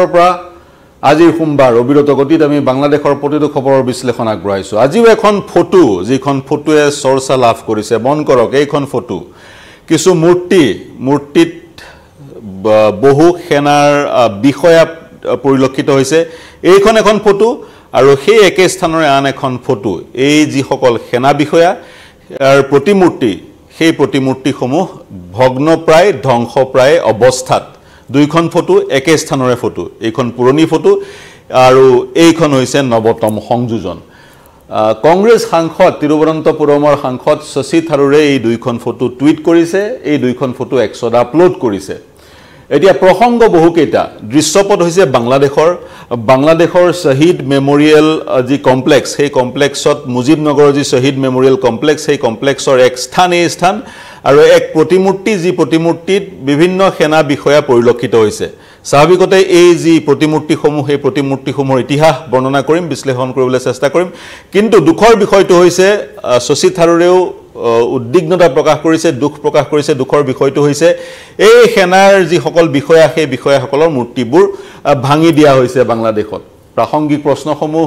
ৰ পৰা আজি সোমবাৰ অবিৰত গতিত আমি বাংলাদেশৰ প্ৰতিটো খবৰৰ বিশ্লেষণ আগবঢ়াইছোঁ আজিও এখন ফটো যিখন ফটোৱে চৰ্চা লাভ কৰিছে মন কৰক এইখন ফটো কিছু মূৰ্তি মূৰ্তিত বহু সেনাৰ বিষয়া পৰিলক্ষিত হৈছে এইখন এখন ফটো আৰু সেই একে স্থানৰে আন এখন ফটো এই যিসকল সেনা বিষয়াৰ প্ৰতিমূৰ্তি সেই প্ৰতিমূৰ্তিসমূহ ভগ্নপ্ৰায় ধ্বংসপ্ৰায় অৱস্থাত দুইখন ফটো একে স্থানৰে ফটো এইখন পুৰণি ফটো আৰু এইখন হৈছে নৱতম সংযোজন কংগ্ৰেছ সাংসদ তিৰুৱনন্তপুৰমৰ সাংসদ শশী থাৰুৰে এই দুইখন ফটো টুইট কৰিছে এই দুইখন ফটো এক্সত আপলোড কৰিছে এতিয়া প্ৰসংগ বহুকেইটা দৃশ্যপদ হৈছে বাংলাদেশৰ বাংলাদেশৰ শ্বহীদ মেমৰিয়েল যি কমপ্লেক্স সেই কমপ্লেক্সত মুজিব নগৰৰ যি শ্বহীদ মেমৰিয়েল কমপ্লেক্স সেই কমপ্লেক্সৰ এক স্থান এই স্থান আৰু এক প্ৰতিমূৰ্তি যি প্ৰতিমূৰ্তিত বিভিন্ন সেনা বিষয়া পৰিলক্ষিত হৈছে স্বাভাৱিকতে এই যি প্ৰতিমূৰ্তিসমূহ সেই প্ৰতিমূৰ্তিসমূহৰ ইতিহাস বৰ্ণনা কৰিম বিশ্লেষণ কৰিবলৈ চেষ্টা কৰিম কিন্তু দুখৰ বিষয়টো হৈছে শশী থাৰুৰেও উদ্বিগ্নতা প্ৰকাশ কৰিছে দুখ প্ৰকাশ কৰিছে দুখৰ বিষয়টো হৈছে এই সেনাৰ যিসকল বিষয়া সেই বিষয়াসকলৰ মূৰ্তিবোৰ ভাঙি দিয়া হৈছে বাংলাদেশত প্ৰাসংগিক প্ৰশ্নসমূহ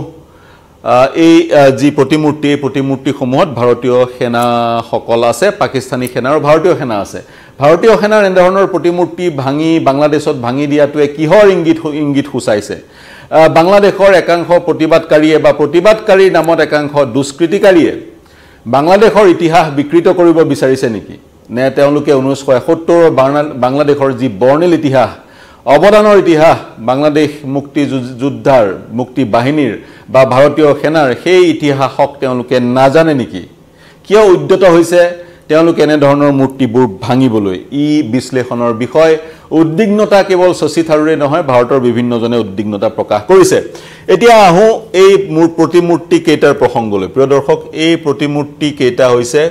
এই যি প্ৰতিমূৰ্তি এই প্ৰতিমূৰ্তিসমূহত ভাৰতীয় সেনাসকল আছে পাকিস্তানী সেনা আৰু ভাৰতীয় সেনা আছে ভাৰতীয় সেনাৰ এনেধৰণৰ প্ৰতিমূৰ্তি ভাঙি বাংলাদেশত ভাঙি দিয়াটোৱে কিহৰ ইংগিত ইংগিত সূচাইছে বাংলাদেশৰ একাংশ প্ৰতিবাদকাৰীয়ে বা প্ৰতিবাদকাৰীৰ নামত একাংশ দুষ্কৃতিকাৰীয়ে বাংলাদেশৰ ইতিহাস বিকৃত কৰিব বিচাৰিছে নেকি নে তেওঁলোকে ঊনৈছশ এসত্তৰৰ বাংলাদেশৰ যি বৰ্ণিল ইতিহাস অৱদানৰ ইতিহাস বাংলাদেশ মুক্তি যোদ্ধাৰ মুক্তি বাহিনীৰ বা ভাৰতীয় সেনাৰ সেই ইতিহাসক তেওঁলোকে নাজানে নেকি কিয় উদ্যত হৈছে তেওঁলোক এনেধৰণৰ মূৰ্তিবোৰ ভাঙিবলৈ ই বিশ্লেষণৰ বিষয় উদ্বিগ্নতা কেৱল শশী থাৰুৰে নহয় ভাৰতৰ বিভিন্নজনে উদ্বিগ্নতা প্ৰকাশ কৰিছে এতিয়া আহোঁ এই মোৰ প্ৰতিমূৰ্তি কেইটাৰ প্ৰসংগলৈ প্ৰিয় দৰ্শক এই কেইটা হৈছে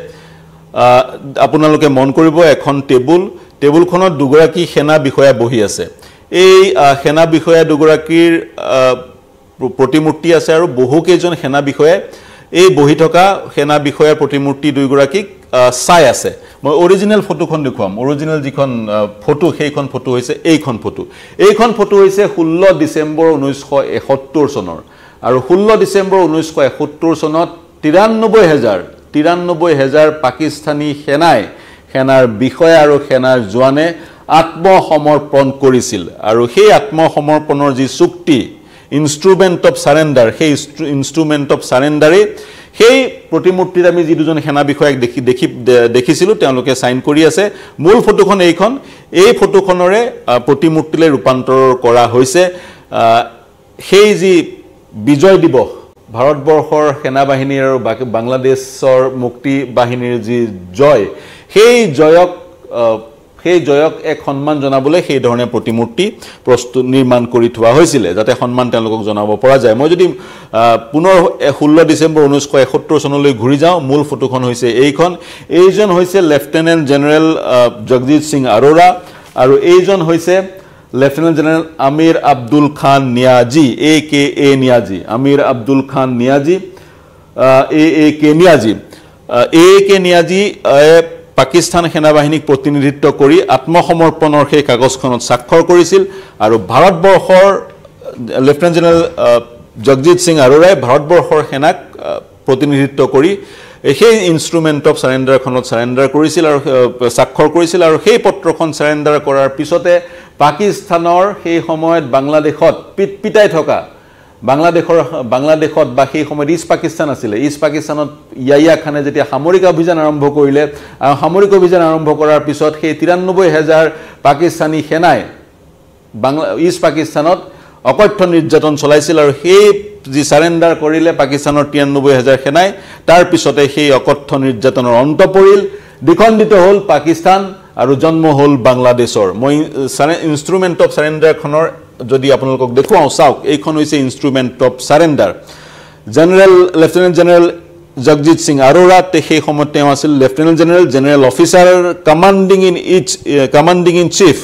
আপোনালোকে মন কৰিব এখন টেবুল টেবুলখনত দুগৰাকী সেনা বিষয়া বহি আছে এই সেনা বিষয়া দুগৰাকীৰ প্ৰতিমূৰ্তি আছে আৰু বহুকেইজন সেনা বিষয়াই এই বহি থকা সেনা বিষয়াৰ প্ৰতিমূৰ্তি দুয়োগৰাকীক চাই আছে মই অৰিজিনেল ফটোখন দেখুৱাম অৰিজিনেল যিখন ফটো সেইখন ফটো হৈছে এইখন ফটো এইখন ফটো হৈছে ষোল্ল ডিচেম্বৰ ঊনৈছশ এসত্তৰ চনৰ আৰু ষোল্ল ডিচেম্বৰ ঊনৈছশ এসত্তৰ চনত তিৰান্নব্বৈ হেজাৰ তিৰান্নব্বৈ হেজাৰ পাকিস্তানী সেনাই সেনাৰ বিষয়া আৰু সেনাৰ জোৱানে আত্মসমৰ্পণ কৰিছিল আৰু সেই আত্মসমৰ্পণৰ যি চুক্তি ইনষ্ট্ৰুমেণ্ট অফ চাৰেণ্ডাৰ সেই ইনষ্ট্ৰুমেণ্ট অফ চাৰেণ্ডাৰেই সেই প্ৰতিমূৰ্তিত আমি যি দুজন সেনা বিষয়াক দেখি দেখি দেখিছিলোঁ তেওঁলোকে ছাইন কৰি আছে মূল ফটোখন এইখন এই ফটোখনৰে প্ৰতিমূৰ্তিলৈ ৰূপান্তৰ কৰা হৈছে সেই যি বিজয় দিৱস ভাৰতবৰ্ষৰ সেনা সেনাবাহিনীৰ আৰু বাকী বাংলাদেশৰ মুক্তি বাহিনীৰ যি জয় সেই জয়ক সেই জয়ক এক সন্মান জনাবলৈ সেই ধৰণে প্ৰতিমূৰ্তি প্ৰস্তুত নিৰ্মাণ কৰি থোৱা হৈছিলে যাতে সন্মান তেওঁলোকক জনাব পৰা যায় মই যদি পুনৰ ষোল্ল ডিচেম্বৰ ঊনৈছশ এসত্তৰ চনলৈ ঘূৰি যাওঁ মূল ফটোখন হৈছে এইখন এইজন হৈছে লেফটেনেণ্ট জেনেৰেল জগজিৎ সিং আৰোৰা আৰু এইজন হৈছে lieutenant general Amir Abdul Khan Niazi A K A Niazi Amir Abdul Khan Niazi A A K Niazi A K Niazi Pakistan সেনাবাহিনীক প্ৰতিনিধিত্ব কৰি আত্মসমৰ্পণৰ সেই কাগজখনত স্বাক্ষৰ কৰিছিল আৰু ভাৰতবৰ্ষৰ লেফটেনেণ্ট জেনেৰেল জগজিৎ সিং আৰোৰাই ভাৰতবৰ্ষৰ সেনাক প্ৰতিনিধিত্ব কৰি সেই ইনষ্ট্ৰুমেণ্ট অফ চাৰেণ্ডাৰখনত চাৰেণ্ডাৰ কৰিছিল আৰু স্বাক্ষৰ কৰিছিল আৰু সেই পত্ৰখন চাৰেণ্ডাৰ কৰাৰ পিছতে পাকিস্তানৰ সেই সময়ত বাংলাদেশত পিত পিতাই থকা বাংলাদেশৰ বাংলাদেশত বা সেই সময়ত ইষ্ট পাকিস্তান আছিলে ইষ্ট পাকিস্তানত ইয়াইয়া খানে যেতিয়া সামৰিক অভিযান আৰম্ভ কৰিলে আৰু সামৰিক অভিযান আৰম্ভ কৰাৰ পিছত সেই তিৰান্নব্বৈ হেজাৰ পাকিস্তানী সেনাই বাংলা ইষ্ট পাকিস্তানত অকথ্য নিৰ্যাতন চলাইছিল আৰু সেই যি চাৰেণ্ডাৰ কৰিলে পাকিস্তানৰ তিৰান্নব্বৈ হেজাৰ সেনাই তাৰপিছতে সেই অকথ্য নিৰ্যাতনৰ অন্ত পৰিল দ্বিখণ্ডিত হ'ল পাকিস্তান আৰু জন্ম হ'ল বাংলাদেশৰ মই ইনষ্ট্ৰুমেণ্ট অফ চাৰেণ্ডাৰখনৰ যদি আপোনালোকক দেখুৱাওঁ চাওক এইখন হৈছে instrument of surrender general lieutenant general Jagjit Singh আৰোৰাত সেই সময়ত তেওঁ আছিল lieutenant general general officer commanding in is commanding in chief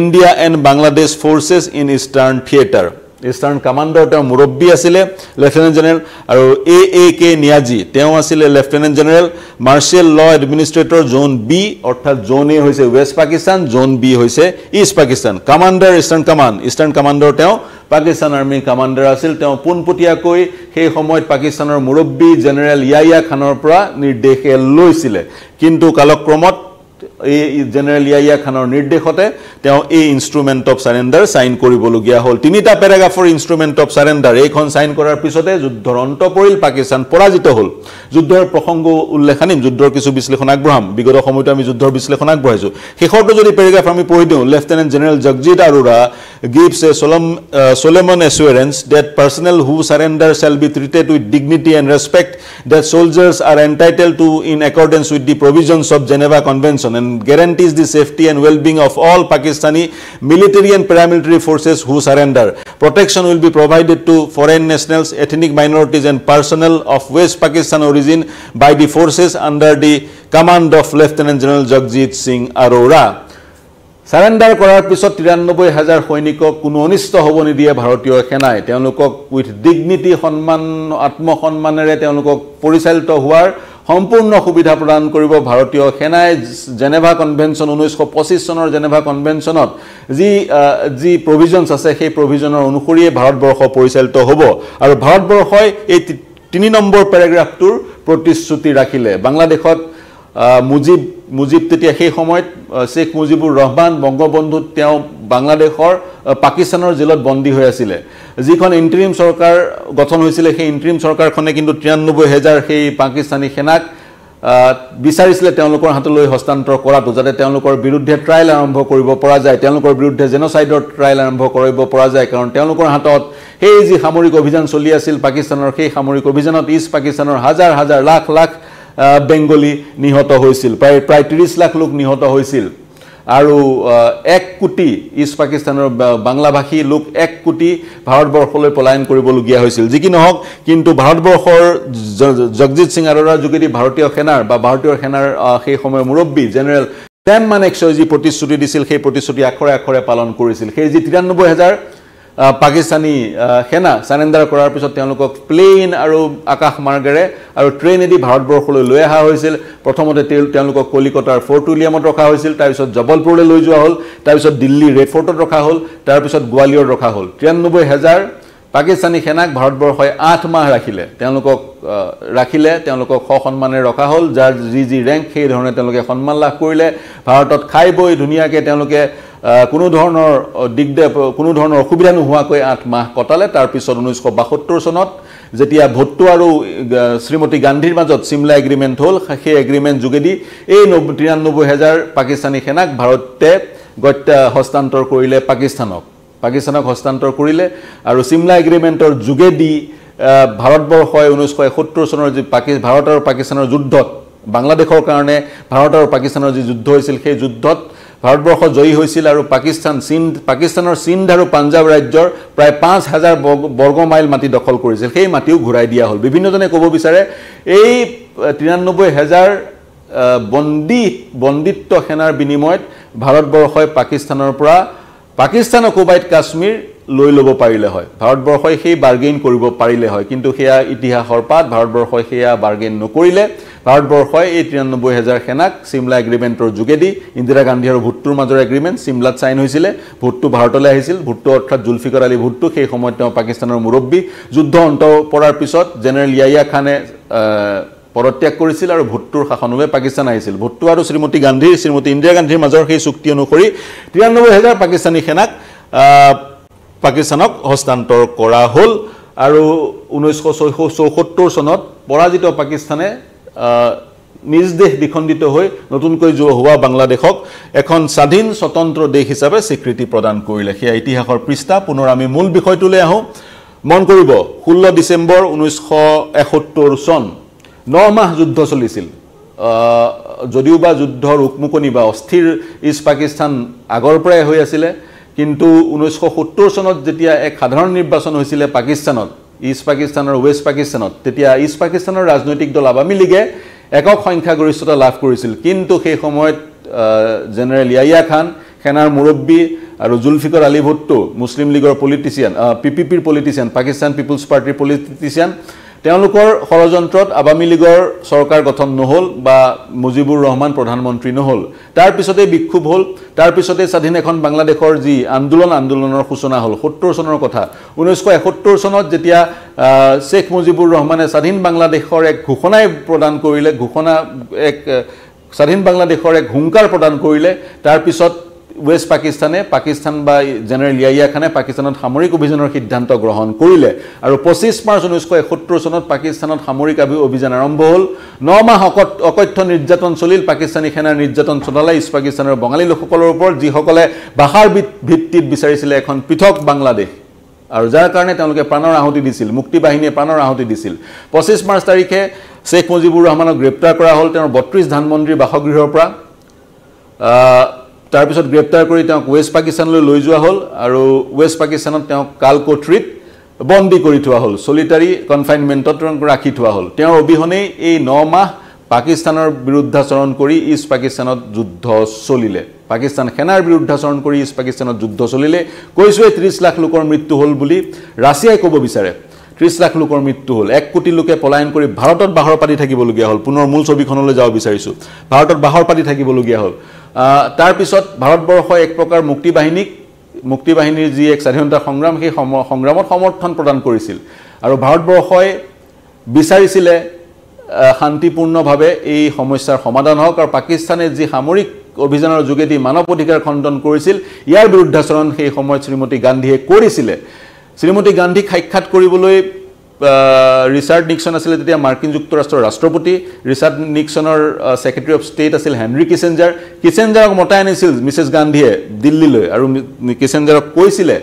India and Bangladesh forces in eastern theatre eastern কামাণ্ডৰ তেওঁ মুৰব্বী আছিলে লেফটেনেণ্ট জেনেৰেল আৰু এ এ কে নিয়াজী তেওঁ আছিলে lieutenant general martial law' administrator zone B অৰ্থাৎ জ'ন এ হৈছে ৱেষ্ট পাকিস্তান জ'ন বি হৈছে east Pakistan commander eastern command eastern কামাণ্ডৰ তেওঁ পাকিস্তান আৰ্মীৰ কামাণ্ডাৰ আছিল তেওঁ পোনপটীয়াকৈ সেই সময়ত পাকিস্তানৰ মুৰব্বী জেনেৰেল ইয়াইয়া খানৰ পৰা নিৰ্দেশে লৈছিলে কিন্তু কালক্ৰমত এই জেনেৰেল ইয়াইয়া খানৰ নিৰ্দেশতে তেওঁ এই ইনষ্ট্ৰুমেণ্ট অফ চাৰেণ্ডাৰ চাইন কৰিবলগীয়া হ'ল তিনিটা পেৰাগ্ৰাফৰ ইনষ্ট্ৰুমেণ্ট অফ চাৰেণ্ডাৰ এইখন চাইন কৰাৰ পিছতে যুদ্ধৰ অন্ত পৰিল পাকিস্তান পৰাজিত হ'ল যুদ্ধৰ প্ৰসংগ উল্লেখ আনিম যুদ্ধৰ কিছু বিশ্লেষণ আগবঢ়াম বিগত সময়তো আমি যুদ্ধৰ বিশ্লেষণ আগবঢ়াইছোঁ শেষৰটো যদি পেৰাগ্ৰাফ আমি পঢ়ি দিওঁ lieutenant general Jagjit Arora gives a solemn solemn assurance that personnel who surrender shall be treated with dignity and respect that soldiers are entitled to in accordance with the provisions of Geneva convention and guarantees the safety and well-being of all Pakistani military and paramilitary forces who surrender. Protection will be provided to foreign nationals, ethnic minorities and personnel of West Pakistan origin by the forces under the command of Lieutenant General Jagjit Singh Arora. Surrender কৰাৰ পিছত 93000 সৈনিকক কোনো অনিষ্ট হ'ব নিদিয়ে ভাৰতীয় সেনাই তেওঁলোকক with dignity সন্মান আত্মসন্মানেৰে তেওঁলোকক পৰিচালিত হোৱাৰ সম্পূৰ্ণ সুবিধা প্ৰদান কৰিব ভাৰতীয় সেনাই জেনেভা কনভেনশ্যন ঊনৈছশ পঁচিছ চনৰ জেনেভা কনভেনশ্যনত যি যি প্ৰভিজনছ আছে সেই প্ৰভিজনৰ অনুসৰিয়ে ভাৰতবৰ্ষ পৰিচালিত হ'ব আৰু ভাৰতবৰ্ষই এই তিনি নম্বৰ পেৰাগ্ৰাফটোৰ প্ৰতিশ্ৰুতি ৰাখিলে বাংলাদেশত মুজিব মুজিব তেতিয়া সেই সময়ত শ্বেখ মুজিবুৰ ৰহমান বংগবন্ধুত তেওঁ বাংলাদেশৰ পাকিস্তানৰ জেলত বন্দী হৈ আছিলে যিখন ইণ্টিম চৰকাৰ গঠন হৈছিলে সেই ইণ্টিম চৰকাৰখনে কিন্তু তিৰান্নব্বৈ হেজাৰ সেই পাকিস্তানী সেনাক বিচাৰিছিলে তেওঁলোকৰ হাতলৈ হস্তান্তৰ কৰাটো যাতে তেওঁলোকৰ বিৰুদ্ধে ট্ৰায়েল আৰম্ভ কৰিব পৰা যায় তেওঁলোকৰ বিৰুদ্ধে জেনচাইডৰ ট্ৰায়েল আৰম্ভ কৰিব পৰা যায় কাৰণ তেওঁলোকৰ হাতত সেই যি সামৰিক অভিযান চলি আছিল পাকিস্তানৰ সেই সামৰিক অভিযানত ইষ্ট পাকিস্তানৰ হাজাৰ হাজাৰ লাখ লাখ বেংগলী নিহত হৈছিল প্ৰায় প্ৰায় ত্ৰিছ লাখ লোক নিহত হৈছিল আৰু এক কোটি ইষ্ট পাকিস্তানৰ বাংলাভাষী লোক এক কোটি ভাৰতবৰ্ষলৈ পলায়ন কৰিবলগীয়া হৈছিল যি কি নহওক কিন্তু ভাৰতবৰ্ষৰ জগজিত সিং আৰোৰাৰ যোগেদি ভাৰতীয় সেনাৰ বা ভাৰতীয় সেনাৰ সেই সময়ৰ মুৰব্বী জেনেৰেল টেম মানেক্সই যি প্ৰতিশ্ৰুতি দিছিল সেই প্ৰতিশ্ৰুতি আখৰে আখৰে পালন কৰিছিল সেই যি তিৰান্নব্বৈ হাজাৰ পাকিস্তানী সেনা চাৰেণ্ডাৰ কৰাৰ পিছত তেওঁলোকক প্লেইন আৰু আকাশমাৰ্গেৰে আৰু ট্ৰেইনেদি ভাৰতবৰ্ষলৈ লৈ অহা হৈছিল প্ৰথমতে তেওঁলোকক কলিকতাৰ ফৰ্ট উইলিয়ামত ৰখা হৈছিল তাৰপিছত জবলপুৰলৈ লৈ যোৱা হ'ল তাৰপিছত দিল্লী ৰেড ফৰ্টত ৰখা হ'ল তাৰপিছত গোৱালিয়ৰত ৰখা হ'ল তিৰান্নব্বৈ হেজাৰ পাকিস্তানী সেনাক ভাৰতবৰ্ষই আঠ মাহ ৰাখিলে তেওঁলোকক ৰাখিলে তেওঁলোকক সসন্মানে ৰখা হ'ল যাৰ যি যি ৰেংক সেইধৰণে তেওঁলোকে সন্মান লাভ কৰিলে ভাৰতত খাই বৈ ধুনীয়াকৈ তেওঁলোকে কোনো ধৰণৰ দিগদে কোনো ধৰণৰ অসুবিধা নোহোৱাকৈ আঠ মাহ কটালে তাৰপিছত ঊনৈছশ বাসত্তৰ চনত যেতিয়া ভট্টু আৰু শ্ৰীমতী গান্ধীৰ মাজত চিমলা এগ্ৰিমেণ্ট হ'ল সেই এগ্ৰিমেণ্ট যোগেদি এই নব্বৈ তিৰান্নব্বৈ হেজাৰ পাকিস্তানী সেনাক ভাৰতে গত্যা হস্তান্তৰ কৰিলে পাকিস্তানক পাকিস্তানক হস্তান্তৰ কৰিলে আৰু চিমলা এগ্ৰিমেণ্টৰ যোগেদি ভাৰতবৰ্ষই ঊনৈছশ এসত্তৰ চনৰ যি পাকি ভাৰত আৰু পাকিস্তানৰ যুদ্ধত বাংলাদেশৰ কাৰণে ভাৰত আৰু পাকিস্তানৰ যি যুদ্ধ হৈছিল সেই যুদ্ধত ভাৰতবৰ্ষ জয়ী হৈছিল আৰু পাকিস্তান চিন্ধ পাকিস্তানৰ চিন্ধ আৰু পাঞ্জাৱ ৰাজ্যৰ প্ৰায় পাঁচ হাজাৰ ব বৰ্গ মাইল মাটি দখল কৰিছিল সেই মাটিও ঘূৰাই দিয়া হ'ল বিভিন্নজনে ক'ব বিচাৰে এই তিৰান্নব্বৈ হেজাৰ বন্দী বন্দিত্ব সেনাৰ বিনিময়ত ভাৰতবৰ্ষই পাকিস্তানৰ পৰা পাকিস্তান অকুবাইড কাশ্মীৰ লৈ ল'ব পাৰিলে হয় ভাৰতবৰ্ষই সেই বাৰ্গেইন কৰিব পাৰিলে হয় কিন্তু সেয়া ইতিহাসৰ পাত ভাৰতবৰ্ষই সেয়া বাৰ্গেইন নকৰিলে ভাৰতবৰ্ষই এই তিৰান্নব্বৈ হাজাৰ সেনাক চিমলা এগ্ৰিমেণ্টৰ যোগেদি ইন্দিৰা গান্ধী আৰু ভুট্টোৰ মাজৰ এগ্ৰিমেণ্ট চিমলাত ছাইন হৈছিলে ভোটটো ভাৰতলৈ আহিছিল ভোটটো অৰ্থাৎ জুলফিকৰ আলী ভোটটো সেই সময়ত তেওঁ পাকিস্তানৰ মুৰব্বী যুদ্ধ অন্ত পৰাৰ পিছত জেনেৰেল ইয়াইয়া খানে পদত্যাগ কৰিছিল আৰু ভোটটোৰ শাসনভাৱে পাকিস্তান আহিছিল ভোটটো আৰু শ্ৰীমতী গান্ধীৰ শ্ৰীমতী ইন্দিৰা গান্ধীৰ মাজৰ সেই চুক্তি অনুসৰি তিৰান্নব্বৈ হাজাৰ পাকিস্তানী সেনাক পাকিস্তানক হস্তান্তৰ কৰা হ'ল আৰু ঊনৈছশ ছয় চৌসত্তৰ চনত পৰাজিত পাকিস্তানে নিজ দেশ বিখণ্ডিত হৈ নতুনকৈ হোৱা বাংলাদেশক এখন স্বাধীন স্বতন্ত্ৰ দেশ হিচাপে স্বীকৃতি প্ৰদান কৰিলে সেয়া ইতিহাসৰ পৃষ্ঠা পুনৰ আমি মূল বিষয়টোলৈ আহোঁ মন কৰিব ষোল্ল ডিচেম্বৰ ঊনৈছশ এসত্তৰ চন ন মাহ যুদ্ধ চলিছিল যদিওবা যুদ্ধৰ ৰুকমুকনি বা অস্থিৰ ইষ্ট পাকিস্তান আগৰ পৰাই হৈ আছিলে কিন্তু ঊনৈছশ সত্তৰ চনত যেতিয়া এক সাধাৰণ নিৰ্বাচন হৈছিলে পাকিস্তানত ইষ্ট পাকিস্তানৰ ৱেষ্ট পাকিস্তানত তেতিয়া ইষ্ট পাকিস্তানৰ ৰাজনৈতিক দল আৱামী লীগে একক সংখ্যাগৰিষ্ঠতা লাভ কৰিছিল কিন্তু সেই সময়ত জেনেৰেল ইয়াইয়া খান সেনাৰ মুৰব্বী আৰু জুলফিকৰ আলী ভুট্টো মুছলিম লীগৰ পলিটিচিয়ান পি পি পিৰ পলিটিচিয়ান পাকিস্তান পিপুলছ পাৰ্টীৰ পলিটিচিয়ান তেওঁলোকৰ ষড়যন্ত্ৰত আৱামী লীগৰ চৰকাৰ গঠন নহ'ল বা মুজিবুৰ ৰহমান প্ৰধানমন্ত্ৰী নহ'ল তাৰপিছতেই বিক্ষোভ হ'ল তাৰপিছতেই স্বাধীন এখন বাংলাদেশৰ যি আন্দোলন আন্দোলনৰ সূচনা হ'ল সত্তৰ চনৰ কথা ঊনৈছশ এসত্তৰ চনত যেতিয়া শ্বেখ মুজিবুৰ ৰহমানে স্বাধীন বাংলাদেশৰ এক ঘোষণাই প্ৰদান কৰিলে ঘোষণা এক স্বাধীন বাংলাদেশৰ এক হুংকাৰ প্ৰদান কৰিলে তাৰপিছত ৱেষ্ট পাকিস্তানে পাকিস্তান বা জেনেৰেল ইয়াইয়া খানে পাকিস্তানত সামৰিক অভিযানৰ সিদ্ধান্ত গ্ৰহণ কৰিলে আৰু পঁচিছ মাৰ্চ ঊনৈছশ এসত্তৰ চনত পাকিস্তানত সামৰিক অভিযান আৰম্ভ হ'ল ন মাহ অকত অকথ্য নিৰ্যাতন চলিল পাকিস্তানী সেনাৰ নিৰ্যাতন চলালে ইষ্ট পাকিস্তানৰ বঙালী লোকসকলৰ ওপৰত যিসকলে ভাষাৰ ভিত্তিত বিচাৰিছিলে এখন পৃথক বাংলাদেশ আৰু যাৰ কাৰণে তেওঁলোকে প্ৰাণৰ আহুতি দিছিল মুক্তি বাহিনীয়ে প্ৰাণৰ আহুতি দিছিল পঁচিছ মাৰ্চ তাৰিখে শ্বেখ মুজিবুৰ ৰহমানক গ্ৰেপ্তাৰ কৰা হ'ল তেওঁৰ বত্ৰিছ ধানমন্ত্ৰীৰ বাসগৃহৰ পৰা তাৰপিছত গ্ৰেপ্তাৰ কৰি তেওঁক ৱেষ্ট পাকিস্তানলৈ লৈ যোৱা হ'ল আৰু ৱেষ্ট পাকিস্তানত তেওঁক কালকোঠৰিত বন্দী কৰি থোৱা হ'ল চলিটাৰী কনফাইনমেণ্টত তেওঁক ৰাখি থোৱা হ'ল তেওঁৰ অবিহনেই এই ন মাহ পাকিস্তানৰ বিৰুদ্ধাচৰণ কৰি ইষ্ট পাকিস্তানত যুদ্ধ চলিলে পাকিস্তান সেনাৰ বিৰুদ্ধাচৰণ কৰি ইষ্ট পাকিস্তানত যুদ্ধ চলিলে কৈছোঁৱে ত্ৰিছ লাখ লোকৰ মৃত্যু হ'ল বুলি ৰাছিয়াই ক'ব বিচাৰে ত্ৰিছ লাখ লোকৰ মৃত্যু হ'ল এক কোটি লোকে পলায়ন কৰি ভাৰতত বাহৰ পাতি থাকিবলগীয়া হ'ল পুনৰ মূল ছবিখনলৈ যাব বিচাৰিছোঁ ভাৰতত বাহৰ পাতি থাকিবলগীয়া হ'ল তাৰপিছত ভাৰতবৰ্ষই এক প্ৰকাৰ মুক্তি বাহিনীক মুক্তি বাহিনীৰ যি এক স্বাধীনতা সংগ্ৰাম সেই সংগ্ৰামত সমৰ্থন প্ৰদান কৰিছিল আৰু ভাৰতবৰ্ষই বিচাৰিছিলে শান্তিপূৰ্ণভাৱে এই সমস্যাৰ সমাধান হওক আৰু পাকিস্তানে যি সামৰিক অভিযানৰ যোগেদি মানৱ অধিকাৰ খণ্ডন কৰিছিল ইয়াৰ বিৰুদ্ধাচৰণ সেই সময়ত শ্ৰীমতী গান্ধীয়ে কৰিছিলে শ্ৰীমতী গান্ধীক সাক্ষাৎ কৰিবলৈ ৰিচাৰ্ড নিক্সন আছিলে তেতিয়া মাৰ্কিন যুক্তৰাষ্ট্ৰৰ ৰাষ্ট্ৰপতি ৰিচাৰ্ড নিক্সনৰ ছেক্ৰেটেৰী অফ ষ্টেট আছিল হেনৰি কিচেঞ্জাৰ কিচেঞ্জাৰক মতাই আনিছিল মিছেছ গান্ধীয়ে দিল্লীলৈ আৰু কিচেঞ্জাৰক কৈছিলে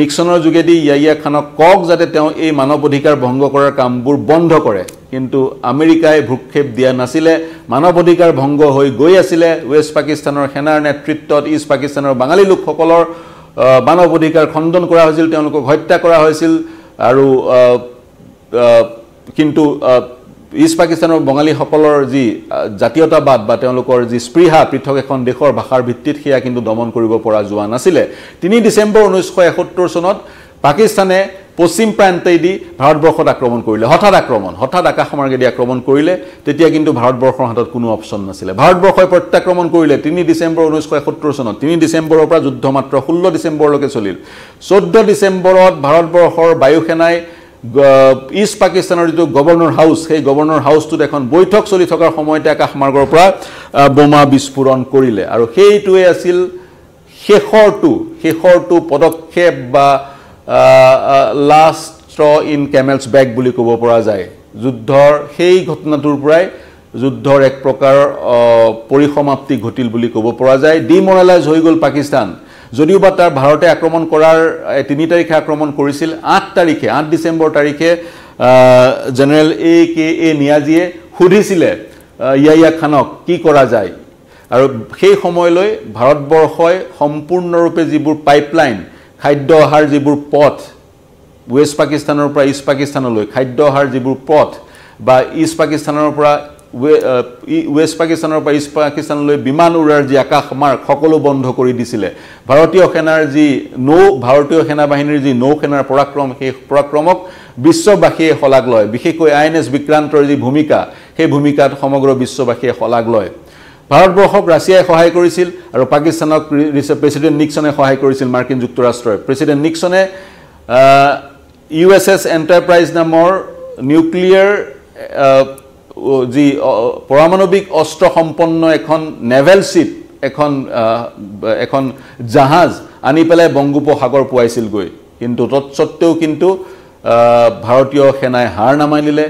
নিক্সনৰ যোগেদি ইয়াইয়া খানক কওক যাতে তেওঁ এই মানৱ অধিকাৰ ভংগ কৰাৰ কামবোৰ বন্ধ কৰে কিন্তু আমেৰিকাই ভূক্ষেপ দিয়া নাছিলে মানৱ অধিকাৰ ভংগ হৈ গৈ আছিলে ৱেষ্ট পাকিস্তানৰ সেনাৰ নেতৃত্বত ইষ্ট পাকিস্তানৰ বাঙালী লোকসকলৰ মানৱ অধিকাৰ খণ্ডন কৰা হৈছিল তেওঁলোকক হত্যা কৰা হৈছিল আৰু কিন্তু ইষ্ট পাকিস্তানৰ বঙালীসকলৰ যি জাতীয়তাবাদ বা তেওঁলোকৰ যি স্পৃহা পৃথক এখন দেশৰ ভাষাৰ ভিত্তিত সেয়া কিন্তু দমন কৰিব পৰা যোৱা নাছিলে তিনি ডিচেম্বৰ ঊনৈছশ এসত্তৰ চনত পাকিস্তানে পশ্চিম প্ৰান্তেদি ভাৰতবৰ্ষত আক্ৰমণ কৰিলে হঠাৎ আক্ৰমণ হঠাৎ আকাশমাৰ্গেদি আক্ৰমণ কৰিলে তেতিয়া কিন্তু ভাৰতবৰ্ষৰ হাতত কোনো অপশ্যন নাছিলে ভাৰতবৰ্ষই প্ৰত্যাক্ৰমণ কৰিলে তিনি ডিচেম্বৰ ঊনৈছশ এসত্তৰ চনত তিনি ডিচেম্বৰৰ পৰা যুদ্ধ মাত্ৰ ষোল্ল ডিচেম্বৰলৈকে চলিল চৈধ্য ডিচেম্বৰত ভাৰতবৰ্ষৰ বায়ু সেনাই ইষ্ট পাকিস্তানৰ যিটো গৱৰ্ণৰ হাউচ সেই গৱৰ্ণৰ হাউচটোত এখন বৈঠক চলি থকাৰ সময়তে আকাশমাৰ্গৰ পৰা বোমা বিস্ফোৰণ কৰিলে আৰু সেইটোৱে আছিল শেষৰটো শেষৰটো পদক্ষেপ বা লাষ্ট ইন কেমেলছ বেগ বুলি ক'ব পৰা যায় যুদ্ধৰ সেই ঘটনাটোৰ পৰাই যুদ্ধৰ এক প্ৰকাৰৰ পৰিসমাপ্তি ঘটিল বুলি ক'ব পৰা যায় ডিমৰেলাইজ হৈ গ'ল পাকিস্তান যদিওবা তাৰ ভাৰতে আক্ৰমণ কৰাৰ তিনি তাৰিখে আক্ৰমণ কৰিছিল আঠ তাৰিখে আঠ ডিচেম্বৰ তাৰিখে জেনেৰেল এ কে এ নিয়াজীয়ে সুধিছিলে ইয়াইয়া খানক কি কৰা যায় আৰু সেই সময়লৈ ভাৰতবৰ্ষই সম্পূৰ্ণৰূপে যিবোৰ পাইপলাইন খাদ্য অহাৰ যিবোৰ পথ ৱেষ্ট পাকিস্তানৰ পৰা ইষ্ট পাকিস্তানলৈ খাদ্য অহাৰ যিবোৰ পথ বা ইষ্ট পাকিস্তানৰ পৰা ৱেষ্ট পাকিস্তানৰ পৰা ইষ্ট পাকিস্তানলৈ বিমান উৰাৰ যি আকাশ মাৰ্গ সকলো বন্ধ কৰি দিছিলে ভাৰতীয় সেনাৰ যি নৌ ভাৰতীয় সেনাবাহিনীৰ যি নৌ সেনাৰ পৰাক্ৰম সেই পৰাক্ৰমক বিশ্ববাসীয়ে শলাগ লয় বিশেষকৈ আই এন এছ বিক্ৰান্তৰ যি ভূমিকা সেই ভূমিকাত সমগ্ৰ বিশ্ববাসীয়ে শলাগ লয় ভাৰতবৰ্ষক ৰাছিয়াই সহায় কৰিছিল আৰু পাকিস্তানক প্ৰেচিডেণ্ট নিক্সনে সহায় কৰিছিল মাৰ্কিন যুক্তৰাষ্ট্ৰই প্ৰেচিডেণ্ট নিক্সনে ইউ এছ এছ এণ্টাৰপ্ৰাইজ নামৰ নিউক্লিয়াৰ যি পৰমাণৱিক অস্ত্ৰ সম্পন্ন এখন নেভেল শ্বিপ এখন এখন জাহাজ আনি পেলাই বংগোপসাগৰ পুৱাইছিলগৈ কিন্তু তৎসত্বেও কিন্তু ভাৰতীয় সেনাই হাৰ নামানিলে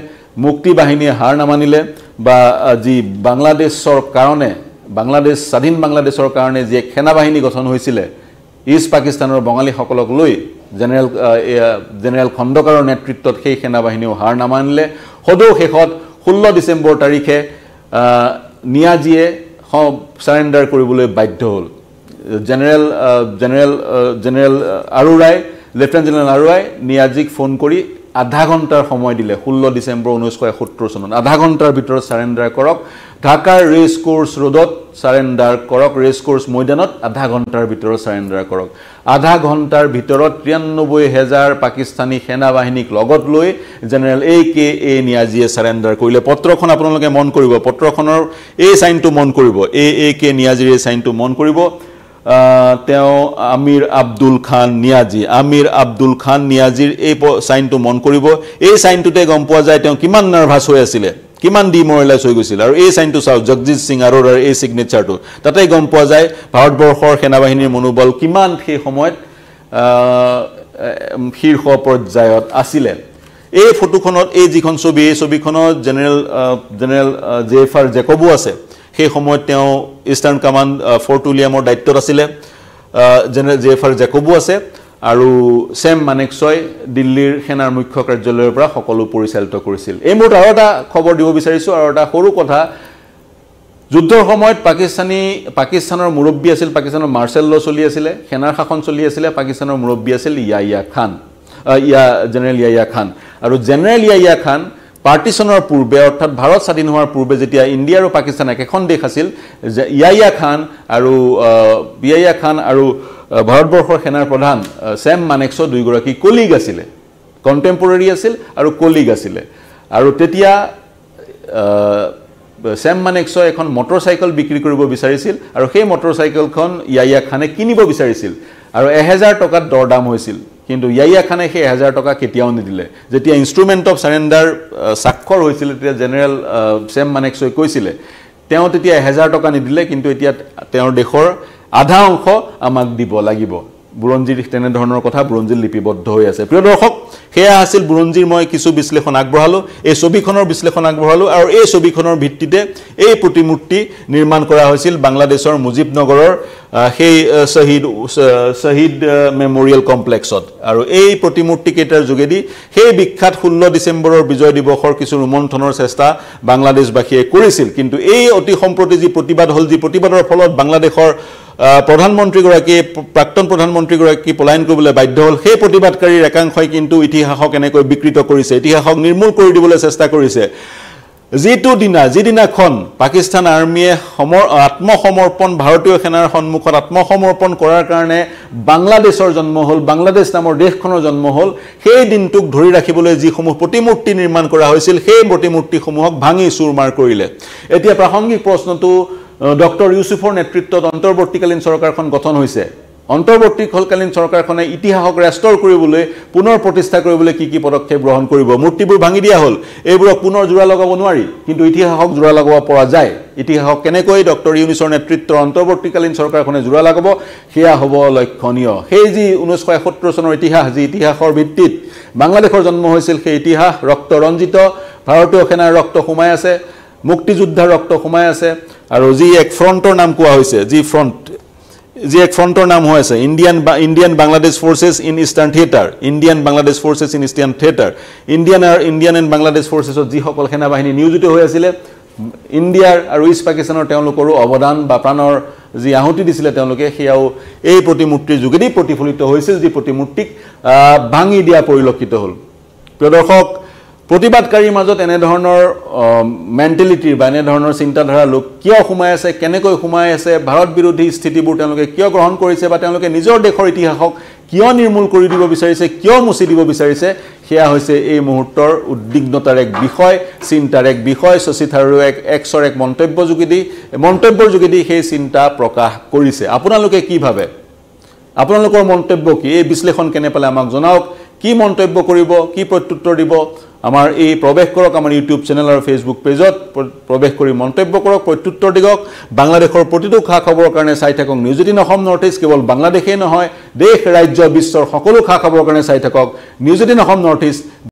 মুক্তি বাহিনীয়ে হাৰ নামানিলে বা যি বাংলাদেশৰ কাৰণে বাংলাদেশ স্বাধীন বাংলাদেশৰ কাৰণে যি এক সেনাবাহিনী গঠন হৈছিলে ইষ্ট পাকিস্তানৰ বঙালীসকলক লৈ জেনেৰেল জেনেৰেল খণ্ডকাৰৰ নেতৃত্বত সেই সেনাবাহিনীও হাৰ নামানিলে সদৌ শেষত ষোল্ল ডিচেম্বৰ তাৰিখে নিয়াজীয়ে চাৰেণ্ডাৰ কৰিবলৈ বাধ্য হ'ল জেনেৰেল জেনেৰেল জেনেৰেল আৰোৰাই লেফটেনেণ্ট জেনেৰেল আৰোৰাই নিয়াজীক ফোন কৰি আধা ঘণ্টাৰ সময় দিলে ষোল্ল ডিচেম্বৰ ঊনৈছশ এসত্তৰ চনত আধা ঘণ্টাৰ ভিতৰত চাৰেণ্ডাৰ কৰক ঢাকাৰ ৰেচ কোৰ্চ ৰোডত চাৰেণ্ডাৰ কৰক ৰেচ কোৰ্চ ময়দানত আধা ঘণ্টাৰ ভিতৰত চাৰেণ্ডাৰ কৰক আধা ঘণ্টাৰ ভিতৰত তিৰান্নব্বৈ হেজাৰ পাকিস্তানী সেনা বাহিনীক লগত লৈ জেনেৰেল এ কে এ নিয়াজীয়ে চাৰেণ্ডাৰ কৰিলে পত্ৰখন আপোনালোকে মন কৰিব পত্ৰখনৰ এই চাইনটো মন কৰিব এ এ কে নিয়াজীৰ এই চাইনটো মন কৰিব তেওঁ আমিৰ আব্দুল খান নিয়াজী আমিৰ আব্দুল খান নিয়াজীৰ এই চাইনটো মন কৰিব এই চাইনটোতে গম পোৱা যায় তেওঁ কিমান নাৰ্ভাছ হৈ আছিলে কিমান ডিমৰেলাইজ হৈ গৈছিল আৰু এই চাইনটো চাওক জগজিৎ সিং আৰোৰাৰ এই ছিগনেচাৰটো তাতে গম পোৱা যায় ভাৰতবৰ্ষৰ সেনাবাহিনীৰ মনোবল কিমান সেই সময়ত শীৰ্ষ পৰ্যায়ত আছিলে এই ফটোখনত এই যিখন ছবি এই ছবিখনত general general J F R জেকবো আছে সেই সময়ত তেওঁ ইষ্টাৰ্ণ কামাণ্ড ফৰ্ট উইলিয়ামৰ দায়িত্বত আছিলে জেনেৰেল জে এফ আৰ জেকবো আছে আৰু ছেম মানেকছই দিল্লীৰ সেনাৰ মুখ্য কাৰ্যালয়ৰ পৰা সকলো পৰিচালিত কৰিছিল এই মুহূৰ্তত আৰু এটা খবৰ দিব বিচাৰিছোঁ আৰু এটা সৰু কথা যুদ্ধৰ সময়ত পাকিস্তানী পাকিস্তানৰ মুৰব্বী আছিল পাকিস্তানৰ মাৰ্চেল ল' চলি আছিলে সেনাৰ শাসন চলি আছিলে পাকিস্তানৰ মুৰব্বী আছিল ইয়া খান ইয়া জেনেৰেল ইয়া খান আৰু জেনেৰেল ইয়া ইয়া খান পাৰ্টিশ্যনৰ পূৰ্বে অৰ্থাৎ ভাৰত স্বাধীন হোৱাৰ পূৰ্বে যেতিয়া ইণ্ডিয়া আৰু পাকিস্তান একেখন দেশ আছিল যে ইয়াইয়া খান আৰু ইয়াইয়া খান আৰু ভাৰতবৰ্ষৰ সেনাৰ প্ৰধান ছেম মানেক্স দুয়োগৰাকী কলিগ আছিলে কণ্টেম্পৰেৰী আছিল আৰু কলিগ আছিলে আৰু তেতিয়া ছেম মানেকছই এখন মটৰচাইকেল বিক্ৰী কৰিব বিচাৰিছিল আৰু সেই মটৰচাইকেলখন ইয়াইয়া খানে কিনিব বিচাৰিছিল আৰু এহেজাৰ টকাত দৰ দাম হৈছিল কিন্তু ইয়াইয়া খানে সেই এহেজাৰ টকা কেতিয়াও নিদিলে যেতিয়া ইনষ্ট্ৰুমেণ্ট অফ চাৰেণ্ডাৰ স্বাক্ষৰ হৈছিলে তেতিয়া জেনেৰেল চেম মানেকছই কৈছিলে তেওঁ তেতিয়া এহেজাৰ টকা নিদিলে কিন্তু এতিয়া তেওঁৰ দেশৰ আধা অংশ আমাক দিব লাগিব বুৰঞ্জীৰ তেনেধৰণৰ কথা বুৰঞ্জীত লিপিবদ্ধ হৈ আছে প্ৰিয় দৰ্শক সেয়া আছিল বুৰঞ্জীৰ মই কিছু বিশ্লেষণ আগবঢ়ালোঁ এই ছবিখনৰ বিশ্লেষণ আগবঢ়ালোঁ আৰু এই ছবিখনৰ ভিত্তিতে এই প্ৰতিমূৰ্তি নিৰ্মাণ কৰা হৈছিল বাংলাদেশৰ মুজিব নগৰৰ সেই শ্বহীদ শ্বহীদ মেমৰিয়েল কমপ্লেক্সত আৰু এই প্ৰতিমূৰ্তিকেইটাৰ যোগেদি সেই বিখ্যাত ষোল্ল ডিচেম্বৰৰ বিজয় দিৱসৰ কিছু ৰোমন্থনৰ চেষ্টা বাংলাদেশবাসীয়ে কৰিছিল কিন্তু এই অতি সম্প্ৰতি যি প্ৰতিবাদ হ'ল যি প্ৰতিবাদৰ ফলত বাংলাদেশৰ প্ৰধানমন্ত্ৰীগৰাকী প্ৰাক্তন প্ৰধানমন্ত্ৰীগৰাকী পলায়ন কৰিবলৈ বাধ্য হ'ল সেই প্ৰতিবাদকাৰীৰ একাংশই কিন্তু ইতিহাসক এনেকৈ বিকৃত কৰিছে ইতিহাসক নিৰ্মূল কৰি দিবলৈ চেষ্টা কৰিছে যিটো দিনা যিদিনাখন পাকিস্তান আৰ্মীয়ে সম আত্মসমৰ্পণ ভাৰতীয় সেনাৰ সন্মুখত আত্মসমৰ্পণ কৰাৰ কাৰণে বাংলাদেশৰ জন্ম হ'ল বাংলাদেশ নামৰ দেশখনৰ জন্ম হ'ল সেই দিনটোক ধৰি ৰাখিবলৈ যিসমূহ প্ৰতিমূৰ্তি নিৰ্মাণ কৰা হৈছিল সেই প্ৰতিমূৰ্তিসমূহক ভাঙি চুৰ মাৰ কৰিলে এতিয়া প্ৰাসংগিক প্ৰশ্নটো ডক্টৰ ইউচুফৰ নেতৃত্বত অন্তৰ্বৰ্তীকালীন চৰকাৰখন গঠন হৈছে অন্তৰ্বৰ্তীকালীন চৰকাৰখনে ইতিহাসক ৰেষ্টৰ কৰিবলৈ পুনৰ প্ৰতিষ্ঠা কৰিবলৈ কি কি পদক্ষেপ গ্ৰহণ কৰিব মূৰ্তিবোৰ ভাঙি দিয়া হ'ল এইবোৰক পুনৰ জোৰা লগাব নোৱাৰি কিন্তু ইতিহাসক জোৰা লগাব পৰা যায় ইতিহাসক কেনেকৈ ডক্টৰ ইউনিছৰ নেতৃত্বৰ অন্তৰ্বৰ্তীকালীন চৰকাৰখনে জোৰা লগাব সেয়া হ'ব লক্ষণীয় সেই যি ঊনৈছশ এসত্তৰ চনৰ ইতিহাস যি ইতিহাসৰ ভিত্তিত বাংলাদেশৰ জন্ম হৈছিল সেই ইতিহাস ৰক্তৰঞ্জিত ভাৰতীয় সেনাৰ ৰক্ত সোমাই আছে মুক্তিযোদ্ধাৰ ৰক্ত সোমাই আছে আৰু যি এক ফ্ৰণ্টৰ নাম কোৱা হৈছে যি ফ্ৰণ্ট যি এক ফ্ৰণ্টৰ নাম হৈ আছে ইণ্ডিয়ান বা Indian Bangladesh forces in eastern theatre Indian Bangladesh forces in eastern theatre Indian আৰু ইণ্ডিয়ান এণ্ড বাংলাদেশ ফ'ৰ্চেছত যিসকল সেনাবাহিনী নিয়োজিত হৈ আছিলে ইণ্ডিয়াৰ আৰু ইষ্ট পাকিস্তানৰ তেওঁলোকৰো অৱদান বা প্ৰাণৰ যি আহুতি দিছিলে তেওঁলোকে সেয়াও এই প্ৰতিমূৰ্তিৰ যোগেদি প্ৰতিফলিত হৈছিল যি প্ৰতিমূৰ্তিক ভাঙি দিয়া পৰিলক্ষিত হ'ল প্ৰিয় দৰ্শক প্ৰতিবাদকাৰীৰ মাজত এনেধৰণৰ মেণ্টেলিটিৰ বা এনেধৰণৰ চিন্তাধাৰা লোক কিয় সোমাই আছে কেনেকৈ সোমাই আছে ভাৰত বিৰোধী স্থিতিবোৰ তেওঁলোকে কিয় গ্ৰহণ কৰিছে বা তেওঁলোকে নিজৰ দেশৰ ইতিহাসক কিয় নিৰ্মূল কৰি দিব বিচাৰিছে কিয় মুচি দিব বিচাৰিছে সেয়া হৈছে এই মুহূৰ্তৰ উদ্বিগ্নতাৰ এক বিষয় চিন্তাৰ এক বিষয় শশী থাৰুৰে এক এক্সৰ এক মন্তব্য যোগেদি মন্তব্যৰ যোগেদি সেই চিন্তা প্ৰকাশ কৰিছে আপোনালোকে কি ভাবে আপোনালোকৰ মন্তব্য কি এই বিশ্লেষণ কেনে পালে আমাক জনাওক কি মন্তব্য কৰিব কি প্ৰত্যুত্তৰ দিব আমাৰ এই প্ৰৱেশ কৰক আমাৰ ইউটিউব চেনেল আৰু ফেচবুক পেজত প্ৰৱেশ কৰি মন্তব্য কৰক প্ৰত্যুত্তৰ দিয়ক বাংলাদেশৰ প্ৰতিটো খা খবৰৰ কাৰণে চাই থাকক news eighteen Assam north east কেৱল বাংলাদেশেই নহয় দেশ ৰাজ্য বিশ্বৰ সকলো খা খবৰৰ কাৰণে চাই থাকক news eighteen Assam north east